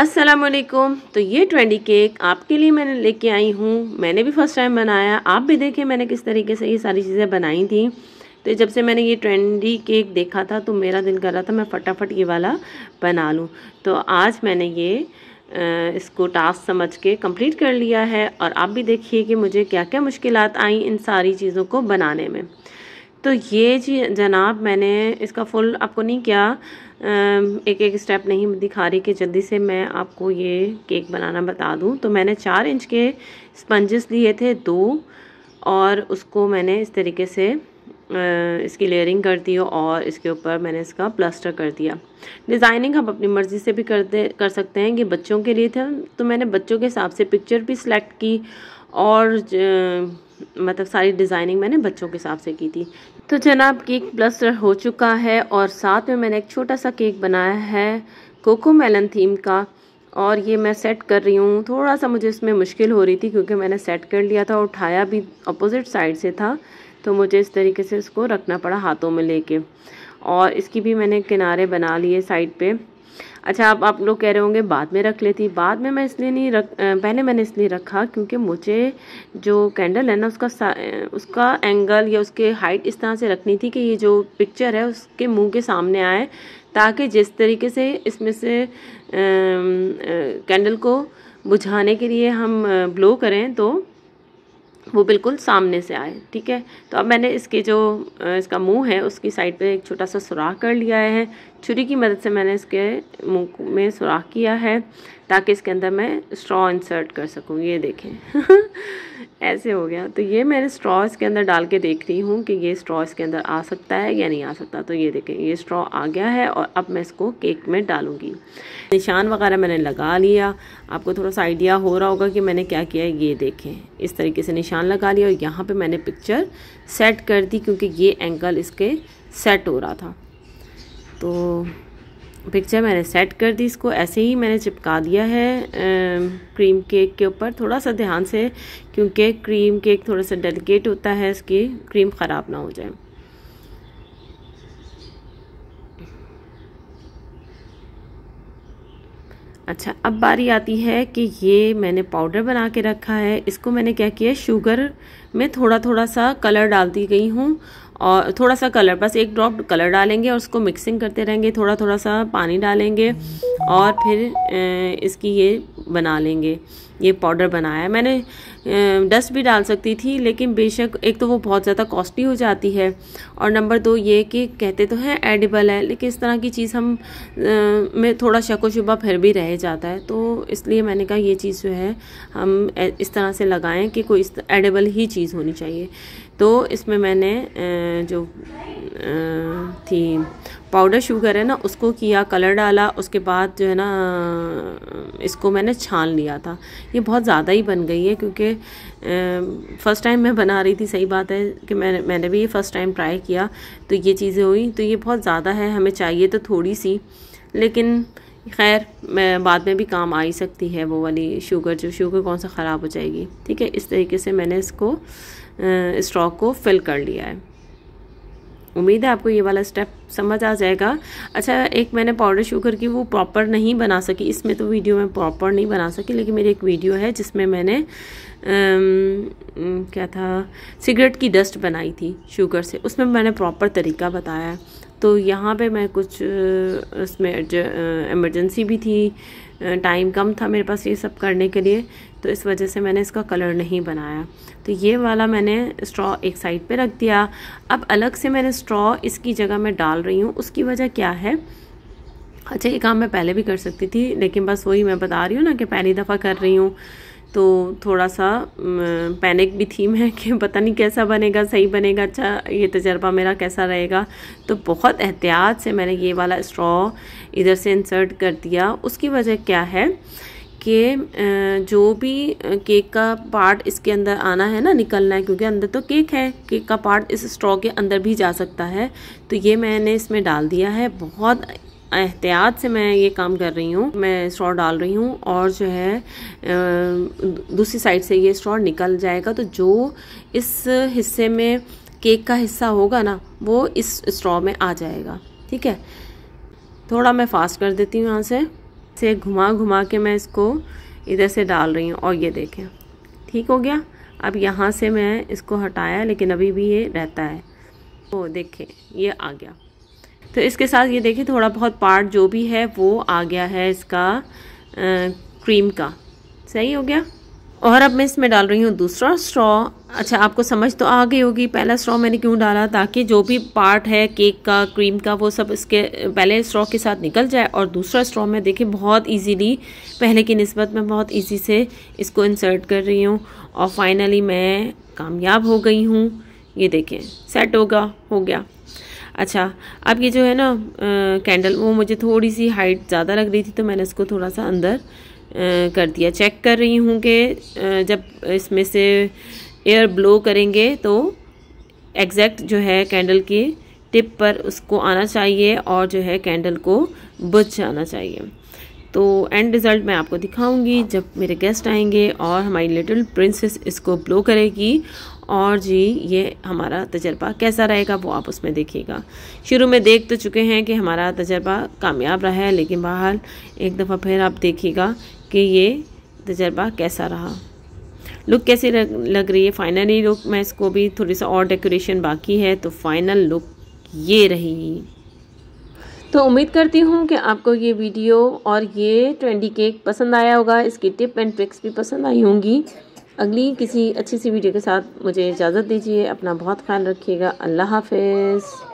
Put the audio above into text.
असलकुम तो ये ट्वेंडी केक आपके लिए मैंने लेके आई हूँ मैंने भी फ़र्स्ट टाइम बनाया आप भी देखें मैंने किस तरीके से ये सारी चीज़ें बनाई थी तो जब से मैंने ये ट्रेंडी केक देखा था तो मेरा दिल कर रहा था मैं फटाफट ये वाला बना लूँ तो आज मैंने ये इसको टास्क समझ के कंप्लीट कर लिया है और आप भी देखिए कि मुझे क्या क्या मुश्किल आई इन सारी चीज़ों को बनाने में तो ये जी जनाब मैंने इसका फुल आपको नहीं किया एक एक स्टेप नहीं दिखा रही कि जल्दी से मैं आपको ये केक बनाना बता दूं तो मैंने चार इंच के स्पंजेस लिए थे दो और उसको मैंने इस तरीके से इसकी लेयरिंग कर दी हो और इसके ऊपर मैंने इसका प्लास्टर कर दिया डिज़ाइनिंग हम अपनी मर्ज़ी से भी करते कर सकते हैं ये बच्चों के लिए था तो मैंने बच्चों के हिसाब से पिक्चर भी सिलेक्ट की और मतलब सारी डिज़ाइनिंग मैंने बच्चों के हिसाब से की थी तो जनाब केक प्लस्टर हो चुका है और साथ में मैंने एक छोटा सा केक बनाया है कोको मेलन थीम का और ये मैं सेट कर रही हूँ थोड़ा सा मुझे इसमें मुश्किल हो रही थी क्योंकि मैंने सेट कर लिया था और उठाया भी अपोजिट साइड से था तो मुझे इस तरीके से इसको रखना पड़ा हाथों में लेके और इसकी भी मैंने किनारे बना लिए साइड पे अच्छा आप आप लोग कह रहे होंगे बाद में रख लेती बाद में मैं इसलिए नहीं रख पहले मैंने इसलिए रखा क्योंकि मुझे जो कैंडल है ना उसका उसका एंगल या उसके हाइट इस तरह से रखनी थी कि ये जो पिक्चर है उसके मुंह के सामने आए ताकि जिस तरीके से इसमें से कैंडल को बुझाने के लिए हम ब्लो करें तो वो बिल्कुल सामने से आए ठीक है तो अब मैंने इसके जो इसका मुंह है उसकी साइड पे एक छोटा सा सुराख कर लिया है छुरी की मदद से मैंने इसके मुंह में सुराख किया है ताकि इसके अंदर मैं स्ट्रॉ इंसर्ट कर सकूँ ये देखें ऐसे हो गया तो ये मैंने स्ट्रॉ इसके अंदर डाल के देख रही हूँ कि ये स्ट्रॉ इसके अंदर आ सकता है या नहीं आ सकता तो ये देखें ये स्ट्रॉ आ गया है और अब मैं इसको केक में डालूँगी निशान वगैरह मैंने लगा लिया आपको थोड़ा सा आइडिया हो रहा होगा कि मैंने क्या किया है ये देखें इस तरीके से निशान लगा लिया और यहाँ पर मैंने पिक्चर सेट कर दी क्योंकि ये एंकल इसके सेट हो रहा था तो पिक्चर मैंने सेट कर दी इसको ऐसे ही मैंने चिपका दिया है आ, क्रीम केक के ऊपर थोड़ा सा ध्यान से क्योंकि क्रीम केक थोड़ा सा डेलिकेट होता है इसकी क्रीम ख़राब ना हो जाए अच्छा अब बारी आती है कि ये मैंने पाउडर बना के रखा है इसको मैंने क्या किया शुगर में थोड़ा थोड़ा सा कलर डालती गई हूँ और थोड़ा सा कलर बस एक ड्रॉप कलर डालेंगे और उसको मिक्सिंग करते रहेंगे थोड़ा थोड़ा सा पानी डालेंगे और फिर इसकी ये बना लेंगे ये पाउडर बनाया है मैंने डस्ट भी डाल सकती थी लेकिन बेशक एक तो वो बहुत ज़्यादा कॉस्टली हो जाती है और नंबर दो ये कि कहते तो हैं एडिबल है लेकिन इस तरह की चीज़ हम में थोड़ा शको शुबा फिर भी रह जाता है तो इसलिए मैंने कहा ये चीज़ जो है हम इस तरह से लगाएं कि कोई एडिबल ही चीज़ होनी चाहिए तो इसमें मैंने जो थी पाउडर शुगर है ना उसको किया कलर डाला उसके बाद जो है ना इसको मैंने छान लिया था ये बहुत ज़्यादा ही बन गई है क्योंकि फ़र्स्ट टाइम मैं बना रही थी सही बात है कि मैंने मैंने भी ये फ़र्स्ट टाइम ट्राई किया तो ये चीज़ें हुई तो ये बहुत ज़्यादा है हमें चाहिए तो थोड़ी सी लेकिन खैर मैं बाद में भी काम आ ही सकती है वो वाली शुगर जो शुगर कौन सा ख़राब हो जाएगी ठीक है इस तरीके से मैंने इसको स्टॉक को फिल कर लिया है उम्मीद है आपको ये वाला स्टेप समझ आ जाएगा अच्छा एक मैंने पाउडर शुगर की वो प्रॉपर नहीं बना सकी इसमें तो वीडियो में प्रॉपर नहीं बना सकी लेकिन मेरी एक वीडियो है जिसमें मैंने आम, क्या था सिगरेट की डस्ट बनाई थी शुगर से उसमें मैंने प्रॉपर तरीका बताया है तो यहाँ पे मैं कुछ उसमें इमरजेंसी भी थी टाइम कम था मेरे पास ये सब करने के लिए तो इस वजह से मैंने इसका कलर नहीं बनाया तो ये वाला मैंने स्ट्रॉ एक साइड पे रख दिया अब अलग से मैंने स्ट्रॉ इसकी जगह मैं डाल रही हूँ उसकी वजह क्या है अच्छा ये काम मैं पहले भी कर सकती थी लेकिन बस वही मैं बता रही हूँ ना कि पहली दफ़ा कर रही हूँ तो थोड़ा सा पैनिक भी थीम है कि पता नहीं कैसा बनेगा सही बनेगा अच्छा ये तजर्बा मेरा कैसा रहेगा तो बहुत एहतियात से मैंने ये वाला स्ट्रॉ इधर से इंसर्ट कर दिया उसकी वजह क्या है कि जो भी केक का पार्ट इसके अंदर आना है ना निकलना है क्योंकि अंदर तो केक है केक का पार्ट इस स्ट्रॉ के अंदर भी जा सकता है तो ये मैंने इसमें डाल दिया है बहुत एहतियात से मैं ये काम कर रही हूँ मैं स्ट्रॉ डाल रही हूँ और जो है दूसरी साइड से ये स्ट्रॉ निकल जाएगा तो जो इस हिस्से में केक का हिस्सा होगा ना वो इस स्ट्रॉ में आ जाएगा ठीक है थोड़ा मैं फास्ट कर देती हूँ यहाँ से से घुमा घुमा के मैं इसको इधर से डाल रही हूँ और ये देखें ठीक हो गया अब यहाँ से मैं इसको हटाया लेकिन अभी भी ये रहता है तो देखें ये आ गया तो इसके साथ ये देखिए थोड़ा बहुत पार्ट जो भी है वो आ गया है इसका आ, क्रीम का सही हो गया और अब मैं इसमें डाल रही हूँ दूसरा स्ट्रॉ अच्छा आपको समझ तो आ गई होगी पहला स्ट्रॉ मैंने क्यों डाला ताकि जो भी पार्ट है केक का क्रीम का वो सब इसके पहले स्ट्रॉ के साथ निकल जाए और दूसरा स्ट्रॉ में देखिए बहुत इजीली पहले की नस्बत मैं बहुत इजी से इसको इंसर्ट कर रही हूँ और फाइनली मैं कामयाब हो गई हूँ ये देखें सेट होगा हो गया अच्छा अब ये जो है ना कैंडल वो मुझे थोड़ी सी हाइट ज़्यादा लग रही थी तो मैंने इसको थोड़ा सा अंदर कर दिया चेक कर रही हूँ कि जब इसमें से एयर ब्लो करेंगे तो एग्जैक्ट जो है कैंडल की टिप पर उसको आना चाहिए और जो है कैंडल को बुझ जाना चाहिए तो एंड रिज़ल्ट मैं आपको दिखाऊंगी जब मेरे गेस्ट आएंगे और हमारी लिटिल प्रिंसेस इसको ब्लो करेगी और जी ये हमारा तजर्बा कैसा रहेगा वो आप उसमें देखिएगा शुरू में देख तो चुके हैं कि हमारा तजर्बा कामयाब रहा है लेकिन बाहर एक दफ़ा फिर आप देखिएगा कि ये तजर्बा कैसा रहा लुक कैसी लग रही है फाइनली लुक मैं इसको भी थोड़ी सा और डेकोरेशन बाकी है तो फाइनल लुक ये रही तो उम्मीद करती हूँ कि आपको ये वीडियो और ये ट्वेंटी केक पसंद आया होगा इसकी टिप एंड ट्रिक्स भी पसंद आई होंगी अगली किसी अच्छी सी वीडियो के साथ मुझे इजाज़त दीजिए अपना बहुत ख्याल रखिएगा अल्लाह हाफिज़